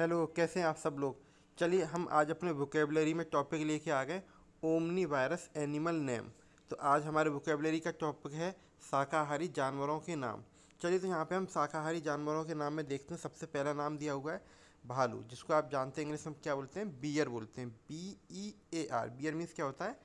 hello कैसे हैं आप सब लोग चलिए हम आज अपने वोकेबलरी में टॉपिक लेके आ गए ओमनी वायरस एनिमल नेम तो आज हमारे वोकेबलरी का टॉपिक है शाकाहारी जानवरों के नाम चलिए तो यहाँ पे हम शाकाहारी जानवरों के नाम में देखते हैं सबसे पहला नाम दिया हुआ है भालू जिसको आप जानते हैं इंग्लिश में क्या बोलते हैं बियर बोलते हैं B E A R bear means क्या होता है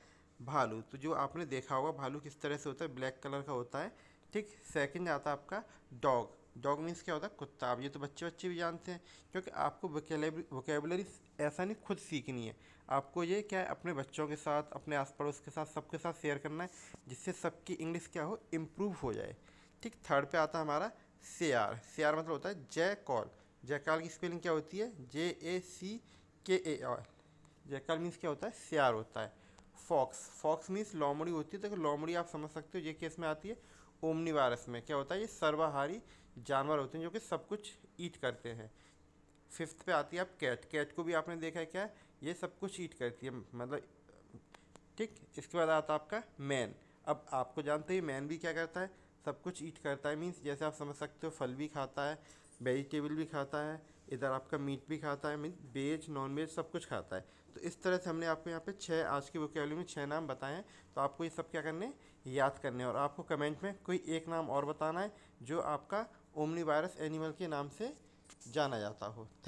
भालू तो जो आपने देखा होगा भालू किस तरह से होता है ब्लैक कलर का होता है ठीक सेकेंड आता है आपका डॉग डॉग मीन्स क्या होता है कुत्ता अब ये तो बच्चे बच्चे भी जानते हैं क्योंकि आपको वोकेबलरी ऐसा नहीं खुद सीखनी है आपको ये क्या है अपने बच्चों के साथ अपने आस पड़ोस के साथ सबके साथ शेयर करना है जिससे सबकी इंग्लिश क्या हो इम्प्रूव हो जाए ठीक थर्ड पे आता है हमारा से आर से आर मतलब होता है जय कॉल जयकाल की स्पेलिंग क्या होती है जे ए सी के ए आर जयकाल मीन्स क्या होता है से आर होता है फॉक्स फॉक्स मीन्स लोमड़ी होती है तो लोमड़ी आप समझ सकते हो ये केस में आती है ओमनी वायरस में क्या होता है ये सर्वाहारी जानवर होते हैं जो कि सब कुछ ईट करते हैं फिफ्थ पे आती है आप कैट कैट को भी आपने देखा है क्या है ये सब कुछ ईट करती है मतलब ठीक इसके बाद आता है आपका मैन अब आपको जानते ही मैन भी क्या करता है सब कुछ ईट करता है मीन्स जैसे आप समझ सकते हो फल भी खाता है वेजिटेबल भी खाता है इधर आपका मीट भी खाता है मीन वेज नॉन वेज सब कुछ खाता है तो इस तरह से हमने आपको यहाँ पे छः आज की वोकेबलरी में छः नाम बताए हैं तो आपको ये सब क्या करने याद करने और आपको कमेंट में कोई एक नाम और बताना है जो आपका ओमनी वायरस एनिमल के नाम से जाना जाता हो